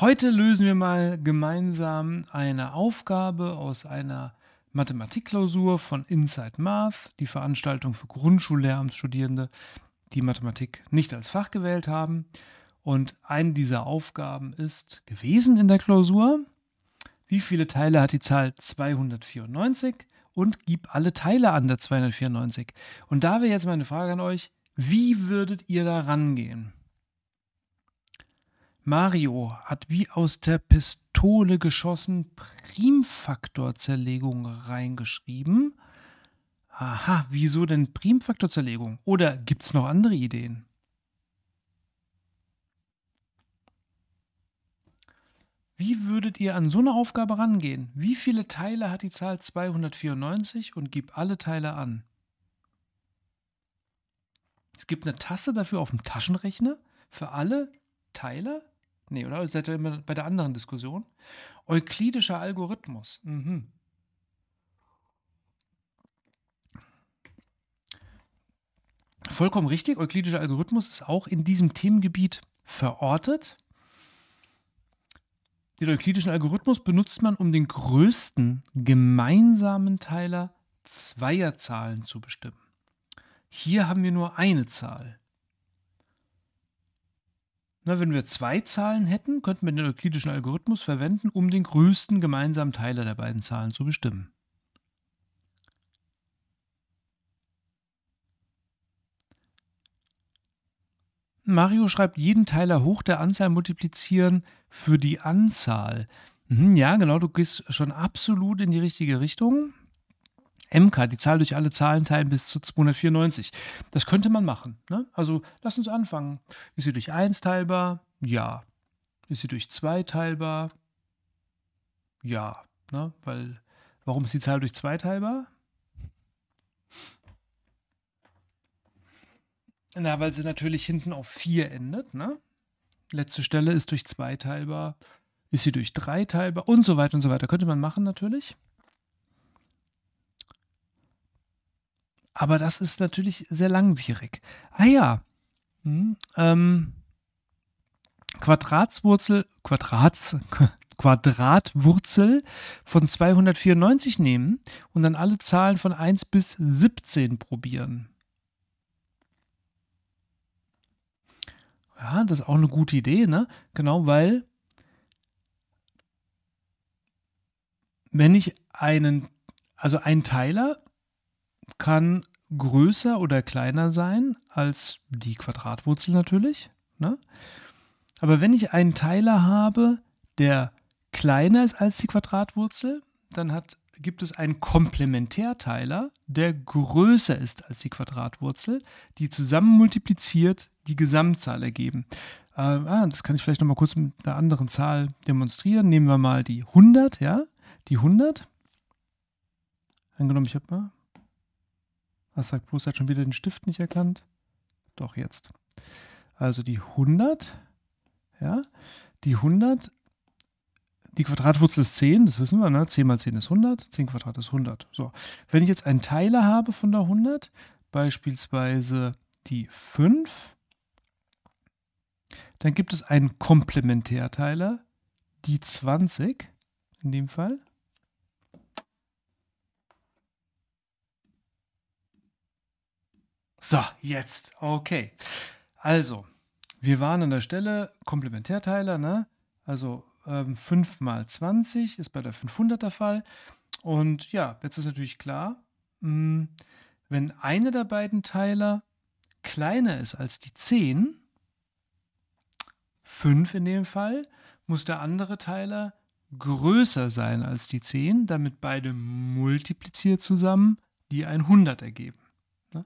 Heute lösen wir mal gemeinsam eine Aufgabe aus einer Mathematikklausur von Inside Math, die Veranstaltung für Grundschullehramtsstudierende, die Mathematik nicht als Fach gewählt haben. Und eine dieser Aufgaben ist gewesen in der Klausur. Wie viele Teile hat die Zahl 294? Und gib alle Teile an der 294. Und da wäre jetzt meine Frage an euch, wie würdet ihr da rangehen? Mario hat wie aus der Pistole geschossen Primfaktorzerlegung reingeschrieben. Aha, wieso denn Primfaktorzerlegung? Oder gibt es noch andere Ideen? Wie würdet ihr an so eine Aufgabe rangehen? Wie viele Teile hat die Zahl 294 und gib alle Teile an? Es gibt eine Taste dafür auf dem Taschenrechner für alle Teile. Nee, oder? seid ihr immer bei der anderen Diskussion. Euklidischer Algorithmus. Mhm. Vollkommen richtig, euklidischer Algorithmus ist auch in diesem Themengebiet verortet. Den euklidischen Algorithmus benutzt man, um den größten gemeinsamen Teiler zweier Zahlen zu bestimmen. Hier haben wir nur eine Zahl. Na, wenn wir zwei Zahlen hätten, könnten wir den euklidischen Algorithmus verwenden, um den größten gemeinsamen Teiler der beiden Zahlen zu bestimmen. Mario schreibt, jeden Teiler hoch der Anzahl multiplizieren für die Anzahl. Mhm, ja, genau, du gehst schon absolut in die richtige Richtung. MK, die Zahl durch alle Zahlen teilen bis zu 294. Das könnte man machen. Ne? Also lass uns anfangen. Ist sie durch 1 teilbar? Ja. Ist sie durch 2 teilbar? Ja. Ne? Weil, warum ist die Zahl durch 2 teilbar? Na, weil sie natürlich hinten auf 4 endet. Ne? Letzte Stelle ist durch 2 teilbar. Ist sie durch 3 teilbar? Und so weiter und so weiter. Könnte man machen natürlich. Aber das ist natürlich sehr langwierig. Ah ja. Hm, ähm, Quadratswurzel, Quadrats, Quadratwurzel von 294 nehmen und dann alle Zahlen von 1 bis 17 probieren. Ja, das ist auch eine gute Idee, ne? Genau, weil wenn ich einen, also einen Teiler kann größer oder kleiner sein als die Quadratwurzel natürlich. Ne? Aber wenn ich einen Teiler habe, der kleiner ist als die Quadratwurzel, dann hat, gibt es einen Komplementärteiler, der größer ist als die Quadratwurzel, die zusammen multipliziert die Gesamtzahl ergeben. Äh, ah, das kann ich vielleicht nochmal kurz mit einer anderen Zahl demonstrieren. Nehmen wir mal die 100, ja, die 100. Angenommen, ich habe mal was sagt Bruce? Hat schon wieder den Stift nicht erkannt? Doch jetzt. Also die 100. Ja, die 100. Die Quadratwurzel ist 10, das wissen wir, ne? 10 mal 10 ist 100, 10 Quadrat ist 100. So, wenn ich jetzt einen Teiler habe von der 100, beispielsweise die 5, dann gibt es einen Komplementärteiler, die 20 in dem Fall. So, jetzt. Okay. Also, wir waren an der Stelle Komplementärteiler, ne? Also ähm, 5 mal 20 ist bei der 500 er Fall. Und ja, jetzt ist natürlich klar, mh, hm, wenn einer der beiden Teiler kleiner ist als die 10, 5 in dem Fall, muss der andere Teiler größer sein als die 10, damit beide multipliziert zusammen die 100 ergeben. Ne?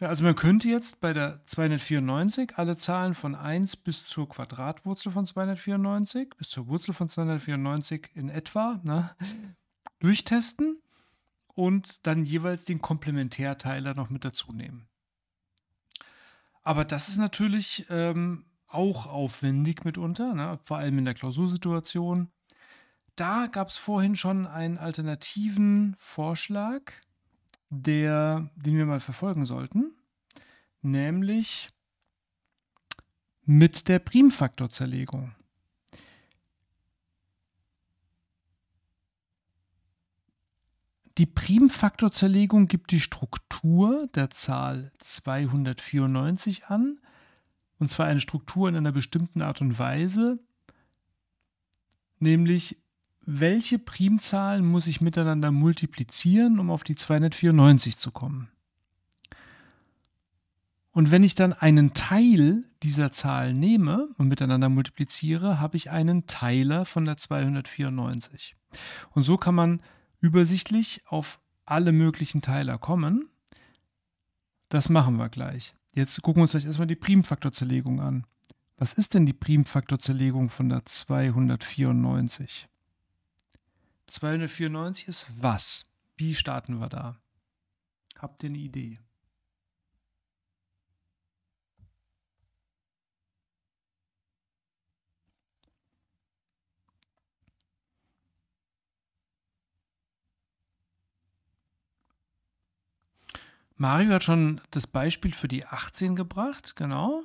Ja, also man könnte jetzt bei der 294 alle Zahlen von 1 bis zur Quadratwurzel von 294, bis zur Wurzel von 294 in etwa, ne, durchtesten und dann jeweils den Komplementärteiler noch mit dazu nehmen. Aber das ist natürlich ähm, auch aufwendig mitunter, ne, vor allem in der Klausursituation. Da gab es vorhin schon einen alternativen Vorschlag der, den wir mal verfolgen sollten, nämlich mit der Primfaktorzerlegung. Die Primfaktorzerlegung gibt die Struktur der Zahl 294 an, und zwar eine Struktur in einer bestimmten Art und Weise, nämlich welche Primzahlen muss ich miteinander multiplizieren, um auf die 294 zu kommen? Und wenn ich dann einen Teil dieser Zahl nehme und miteinander multipliziere, habe ich einen Teiler von der 294. Und so kann man übersichtlich auf alle möglichen Teiler kommen. Das machen wir gleich. Jetzt gucken wir uns erstmal die Primfaktorzerlegung an. Was ist denn die Primfaktorzerlegung von der 294? 294 ist was? Wie starten wir da? Habt ihr eine Idee? Mario hat schon das Beispiel für die 18 gebracht, genau.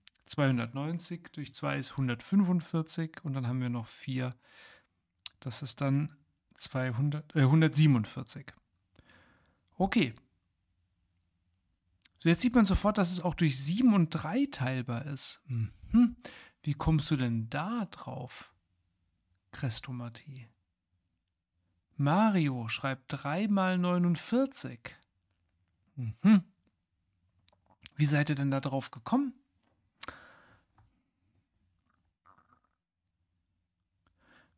290 durch 2 ist 145 und dann haben wir noch 4. Das ist dann 200, äh, 147. Okay. So, jetzt sieht man sofort, dass es auch durch 7 und 3 teilbar ist. Mhm. Wie kommst du denn da drauf? Krestomatie. Mario schreibt 3 mal 49. Mhm. Wie seid ihr denn da drauf gekommen?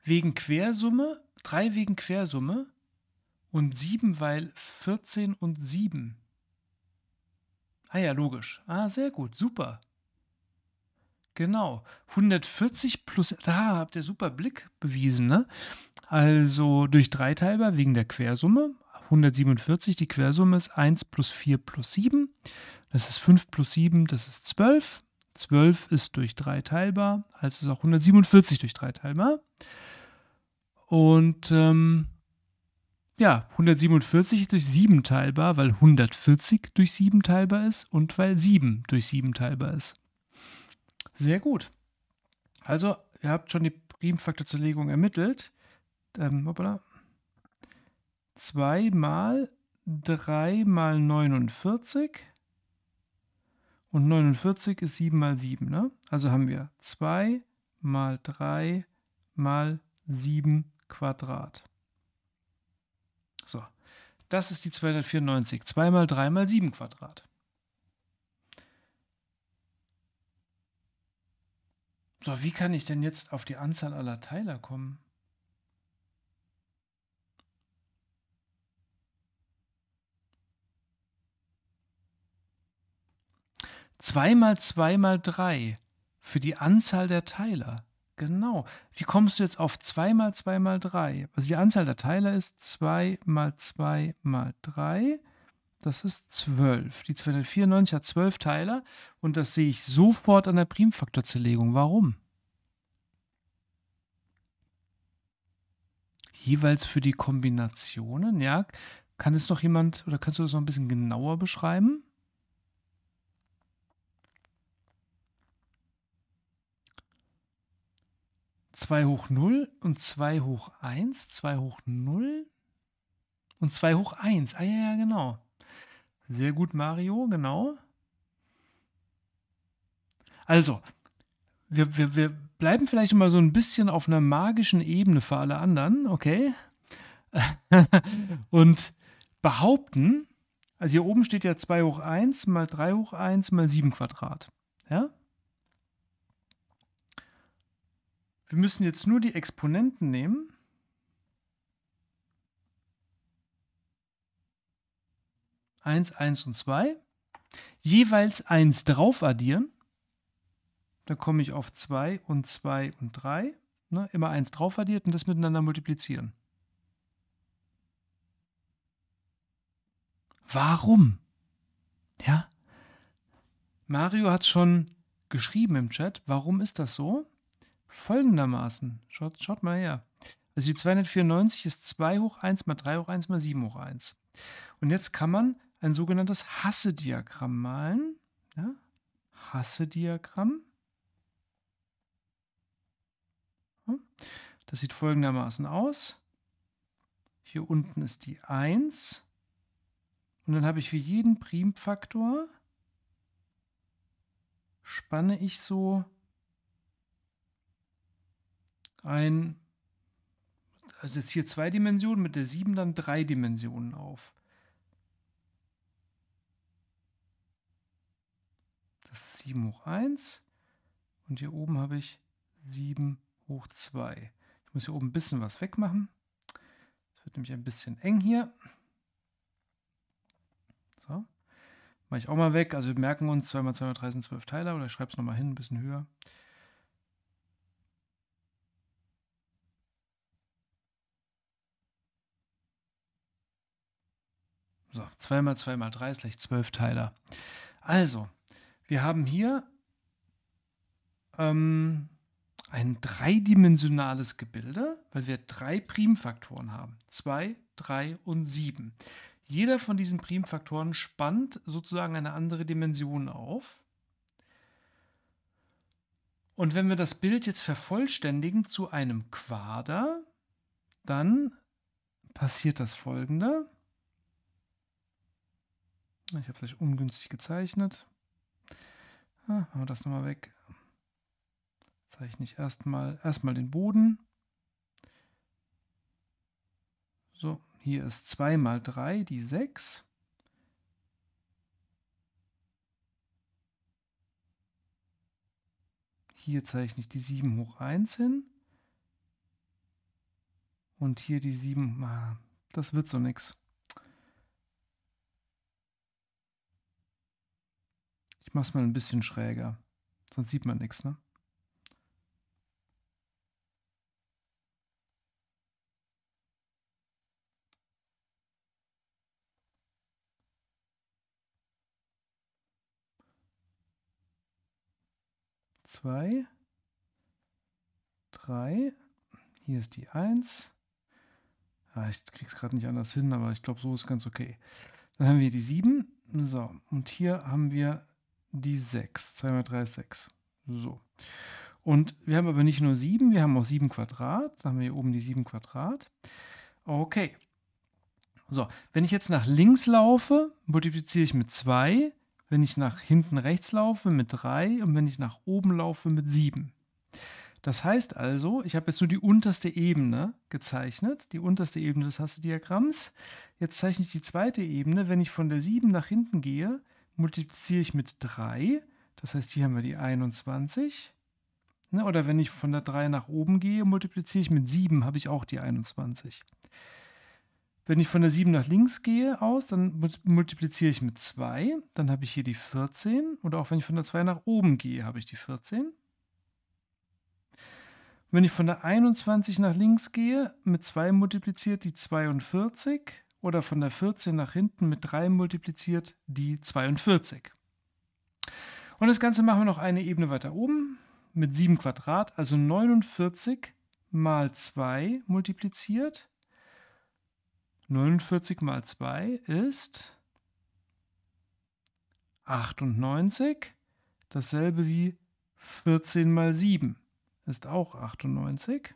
wegen Quersumme, drei wegen Quersumme und sieben, weil 14 und 7. Ah ja, logisch. Ah, sehr gut, super. Genau. 140 plus, da habt ihr super Blick bewiesen, ne? Also durch drei teilbar wegen der Quersumme. 147, die Quersumme ist 1 plus 4 plus 7. Das ist 5 plus 7, das ist 12. 12 ist durch 3 teilbar, also ist auch 147 durch 3 teilbar. Und ähm, ja, 147 ist durch 7 teilbar, weil 140 durch 7 teilbar ist und weil 7 durch 7 teilbar ist. Sehr gut. Also, ihr habt schon die Primfaktorzerlegung ermittelt. Ähm, hoppala. 2 mal 3 mal 49 und 49 ist 7 mal 7. Ne? Also haben wir 2 mal 3 mal 7 Quadrat. So, das ist die 294. 2 mal 3 mal 7 Quadrat. So, wie kann ich denn jetzt auf die Anzahl aller Teiler kommen? Zwei mal zwei mal drei für die Anzahl der Teiler. Genau. Wie kommst du jetzt auf 2 mal 2 mal 3? Also die Anzahl der Teile ist 2 mal 2 mal 3. Das ist 12. Die 294 hat 12 Teile und das sehe ich sofort an der Primfaktorzerlegung. Warum? Jeweils für die Kombinationen, ja. Kann es noch jemand oder kannst du das noch ein bisschen genauer beschreiben? 2 hoch 0 und 2 hoch 1, 2 hoch 0 und 2 hoch 1. Ah ja, ja, genau. Sehr gut, Mario, genau. Also, wir, wir, wir bleiben vielleicht mal so ein bisschen auf einer magischen Ebene für alle anderen, okay? und behaupten, also hier oben steht ja 2 hoch 1 mal 3 hoch 1 mal 7 Quadrat. Ja? Wir müssen jetzt nur die Exponenten nehmen. Eins, eins und zwei. Jeweils eins drauf addieren. Da komme ich auf zwei und zwei und drei. Ne, immer eins drauf addiert und das miteinander multiplizieren. Warum? Ja. Mario hat schon geschrieben im Chat, warum ist das so? folgendermaßen. Schaut, schaut mal her. Also die 294 ist 2 hoch 1 mal 3 hoch 1 mal 7 hoch 1. Und jetzt kann man ein sogenanntes Hasse-Diagramm malen. Ja? Hasse-Diagramm. Das sieht folgendermaßen aus. Hier unten ist die 1. Und dann habe ich für jeden Primfaktor spanne ich so ein, also jetzt hier zwei Dimensionen, mit der 7 dann drei Dimensionen auf. Das ist 7 hoch 1 und hier oben habe ich 7 hoch 2. Ich muss hier oben ein bisschen was wegmachen. Es wird nämlich ein bisschen eng hier. So. Mache ich auch mal weg. Also wir merken uns 2 mal 2 mal 3 sind 12 Teile oder ich schreibe es nochmal hin, ein bisschen höher. So, 2 mal 2 mal 3 ist gleich 12 Teiler. Also, wir haben hier ähm, ein dreidimensionales Gebilde, weil wir drei Primfaktoren haben. 2, 3 und 7. Jeder von diesen Primfaktoren spannt sozusagen eine andere Dimension auf. Und wenn wir das Bild jetzt vervollständigen zu einem Quader, dann passiert das folgende. Ich habe vielleicht ungünstig gezeichnet. Ah, machen wir das nochmal weg. Zeichne ich erstmal erstmal den Boden. So, hier ist 2 mal 3, die 6. Hier zeichne ich die 7 hoch 1 hin. Und hier die 7. Ah, das wird so nichts. Ich mach's mal ein bisschen schräger. Sonst sieht man nichts, ne? Zwei, drei, hier ist die eins. Ah, ich krieg's gerade nicht anders hin, aber ich glaube, so ist ganz okay. Dann haben wir die sieben. So, und hier haben wir die 6. 2 mal 3 ist 6. So. Und wir haben aber nicht nur 7, wir haben auch 7 Quadrat. Da haben wir hier oben die 7 Quadrat. Okay. So, wenn ich jetzt nach links laufe, multipliziere ich mit 2. Wenn ich nach hinten rechts laufe, mit 3. Und wenn ich nach oben laufe, mit 7. Das heißt also, ich habe jetzt nur die unterste Ebene gezeichnet, die unterste Ebene des Hasse-Diagramms. Jetzt zeichne ich die zweite Ebene. Wenn ich von der 7 nach hinten gehe, multipliziere ich mit 3. Das heißt, hier haben wir die 21. Ne, oder wenn ich von der 3 nach oben gehe, multipliziere ich mit 7, habe ich auch die 21. Wenn ich von der 7 nach links gehe aus, dann multipliziere ich mit 2, dann habe ich hier die 14. Oder auch wenn ich von der 2 nach oben gehe, habe ich die 14. Wenn ich von der 21 nach links gehe, mit 2 multipliziert die 42 oder von der 14 nach hinten mit 3 multipliziert die 42. Und das Ganze machen wir noch eine Ebene weiter oben mit 7 Quadrat, also 49 mal 2 multipliziert. 49 mal 2 ist 98, dasselbe wie 14 mal 7 ist auch 98.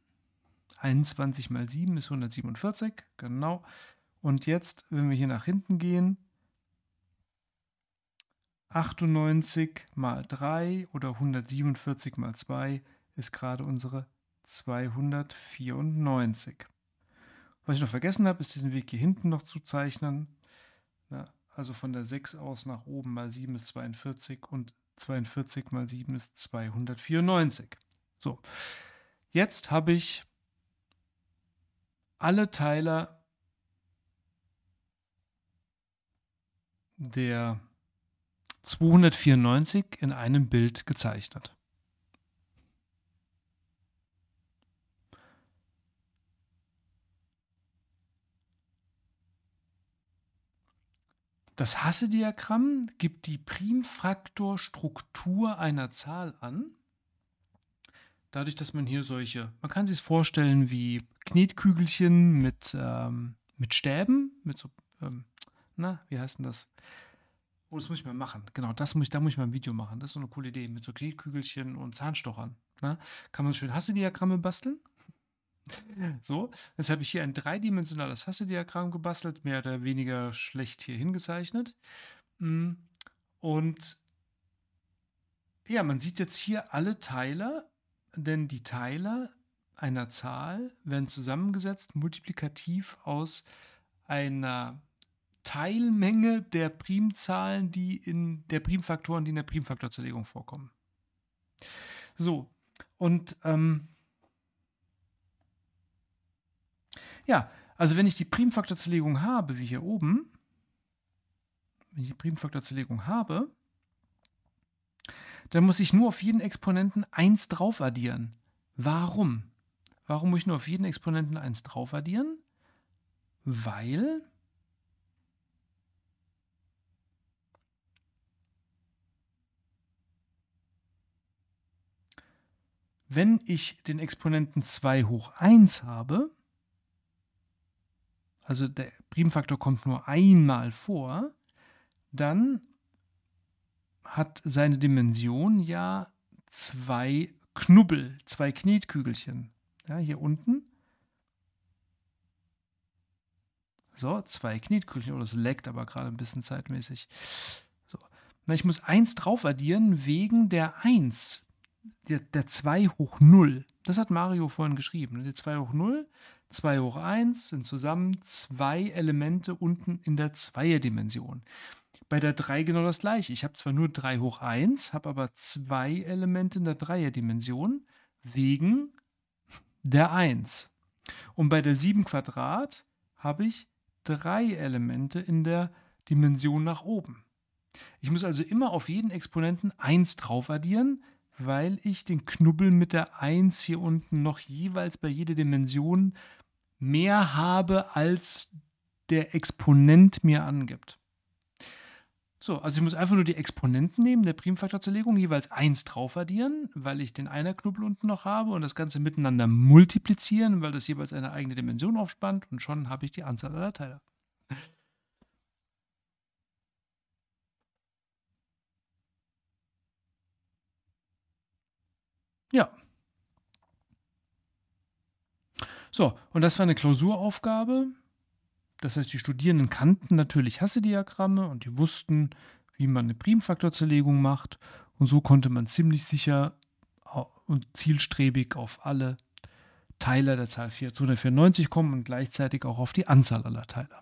21 mal 7 ist 147, genau. Und jetzt, wenn wir hier nach hinten gehen, 98 mal 3 oder 147 mal 2 ist gerade unsere 294. Was ich noch vergessen habe, ist diesen Weg hier hinten noch zu zeichnen. Na, also von der 6 aus nach oben mal 7 ist 42 und 42 mal 7 ist 294. So, jetzt habe ich alle Teile der 294 in einem Bild gezeichnet. Das Hasse-Diagramm gibt die Primfaktorstruktur einer Zahl an. Dadurch, dass man hier solche, man kann sich es vorstellen wie Knetkügelchen mit, ähm, mit Stäben, mit so, ähm, na, wie heißt denn das? Oh, das muss ich mal machen. Genau, das muss ich, da muss ich mal ein Video machen. Das ist so eine coole Idee. Mit so Knetkügelchen und Zahnstochern. Na? Ne? Kann man schön Hasse-Diagramme basteln? So, jetzt habe ich hier ein dreidimensionales Hasse-Diagramm gebastelt, mehr oder weniger schlecht hier hingezeichnet. Mm, und ja, man sieht jetzt hier alle Teile, denn die Teile einer Zahl werden zusammengesetzt, multiplikativ aus einer Teilmenge der Primzahlen, die in der Primfaktoren, die in der Primfaktorzerlegung vorkommen. So, und ähm, ja, also wenn ich die Primfaktorzerlegung habe, wie hier oben, wenn ich die Primfaktorzerlegung habe, dann muss ich nur auf jeden Exponenten 1 drauf addieren. Warum? Warum muss ich nur auf jeden Exponenten 1 drauf addieren? Weil wenn ich den Exponenten 2 hoch 1 habe, also der Primfaktor kommt nur einmal vor, dann hat seine Dimension ja zwei Knubbel, zwei Knetkügelchen. Ja, hier unten. So, zwei Knetkrüchen. Oh, das leckt aber gerade ein bisschen zeitmäßig. So. Na, ich muss 1 drauf addieren wegen der 1. Der, 2 hoch 0. Das hat Mario vorhin geschrieben. Der 2 hoch 0, 2 hoch 1 sind zusammen zwei Elemente unten in der 2er Dimension. Bei der 3 genau das gleiche. Ich habe zwar nur 3 hoch 1, habe aber zwei Elemente in der 3er Dimension wegen der 1. Und bei der 7 Quadrat habe ich drei Elemente in der Dimension nach oben. Ich muss also immer auf jeden Exponenten 1 drauf addieren, weil ich den Knubbel mit der 1 hier unten noch jeweils bei jeder Dimension mehr habe, als der Exponent mir angibt. So, also ich muss einfach nur die Exponenten nehmen, der Primfaktorzerlegung, jeweils 1 drauf addieren, weil ich den Einerknubbel unten noch habe und das Ganze miteinander multiplizieren, weil das jeweils eine eigene Dimension aufspannt und schon habe ich die Anzahl aller Teile. Ja. So, und das war eine Klausuraufgabe. Das heißt, die Studierenden kannten natürlich Hasse-Diagramme und die wussten, wie man eine Primfaktorzerlegung macht. Und so konnte man ziemlich sicher und zielstrebig auf alle Teile der Zahl 294 kommen und gleichzeitig auch auf die Anzahl aller Teile.